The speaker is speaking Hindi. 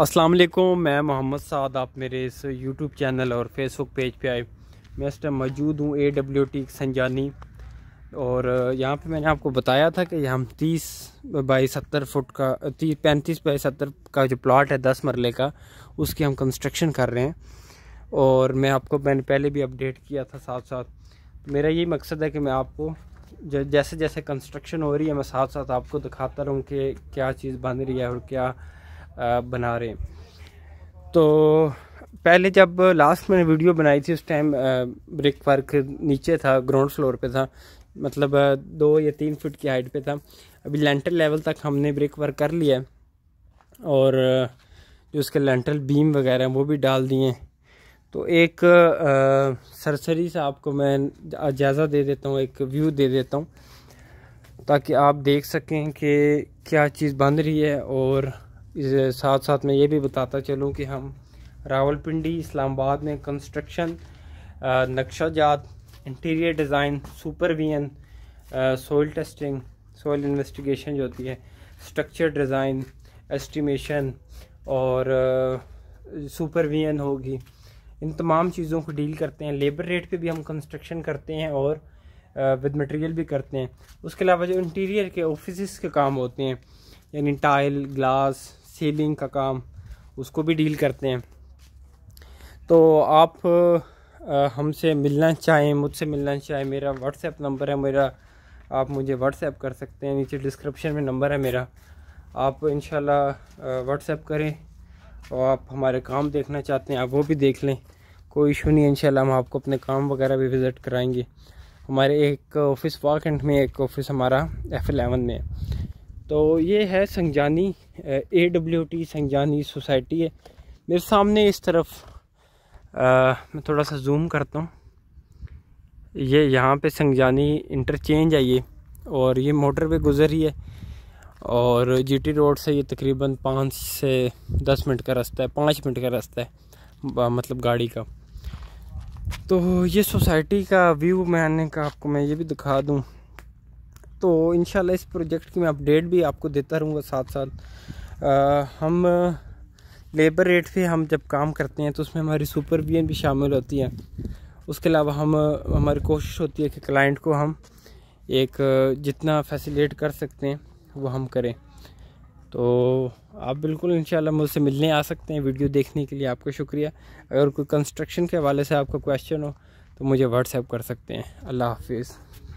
असलम मैं मोहम्मद साद आप मेरे इस यूट्यूब चैनल और फेसबुक पेज पे आए मैं इस टाइम मौजूद हूँ ए डब्ल्यू टी संजानी और यहाँ पे मैंने आपको बताया था कि हम 30 बाई 70 फुट का तीस पैंतीस बाई 70 का जो प्लाट है 10 मरले का उसकी हम कंस्ट्रक्शन कर रहे हैं और मैं आपको मैंने पहले भी अपडेट किया था साथ साथ मेरा यही मकसद है कि मैं आपको जैसे जैसे कंस्ट्रक्शन हो रही है मैं साथ साथ आपको दिखाता रहूँ कि क्या चीज़ बन रही है और क्या बना रहे हैं तो पहले जब लास्ट मैंने वीडियो बनाई थी उस टाइम ब्रिक वर्क नीचे था ग्राउंड फ्लोर पे था मतलब दो या तीन फुट की हाइट पे था अभी लेंटर लेवल तक हमने ब्रिक वर्क कर लिया और जो उसके लेंटर बीम वगैरह वो भी डाल दिए तो एक सरसरी से आपको मैं जायज़ा दे देता हूँ एक व्यू दे देता हूँ ताकि आप देख सकें कि क्या चीज़ बन रही है और साथ साथ मैं ये भी बताता चलूँ कि हम रावलपिंडी इस्लामाबाद में कंस्ट्रक्शन नक्शा जात interior design supervision soil testing soil investigation जो होती है स्ट्रक्चर डिज़ाइन एस्टिमेशन और सुपरविजन होगी इन तमाम चीज़ों को डील करते हैं लेबर रेट पे भी हम कंस्ट्रक्शन करते हैं और विद मटेरियल भी करते हैं उसके अलावा जो इंटीरियर के ऑफिस के काम होते हैं यानी टाइल ग्लास सेविंग का काम उसको भी डील करते हैं तो आप हमसे मिलना चाहें मुझसे मिलना चाहें मेरा व्हाट्सएप नंबर है मेरा आप मुझे व्हाट्सएप कर सकते हैं नीचे डिस्क्रिप्शन में नंबर है मेरा आप इन व्हाट्सएप करें और आप हमारे काम देखना चाहते हैं आप वो भी देख लें कोई इशू नहीं है हम आपको अपने काम वगैरह भी विज़िट कराएंगे हमारे एक ऑफ़िस वाकेंट में एक ऑफ़िस हमारा एफ़ एलेवन में है तो ये है Sanjani A W T Sanjani society है मेरे सामने इस तरफ आ, मैं थोड़ा सा जूम करता हूँ ये यहाँ पे संगजानी इंटरचेंज है ये और ये मोटर पे गुजर रही है और जीटी रोड से ये तकरीबन पाँच से दस मिनट का रास्ता है पाँच मिनट का रास्ता है मतलब गाड़ी का तो ये सोसाइटी का व्यू मैंने का आपको मैं ये भी दिखा दूँ तो इन इस प्रोजेक्ट की मैं अपडेट भी आपको देता रहूँगा साथ साथ आ, हम लेबर रेट पे हम जब काम करते हैं तो उसमें हमारी सुपरविजन भी शामिल होती है उसके अलावा हम हमारी कोशिश होती है कि क्लाइंट को हम एक जितना फैसिलेट कर सकते हैं वो हम करें तो आप बिल्कुल इन मुझसे मिलने आ सकते हैं वीडियो देखने के लिए आपका शुक्रिया अगर कोई कंस्ट्रक्शन के हवाले से आपका क्वेश्चन हो तो मुझे व्हाट्सएप कर सकते हैं अल्लाह हाफिज़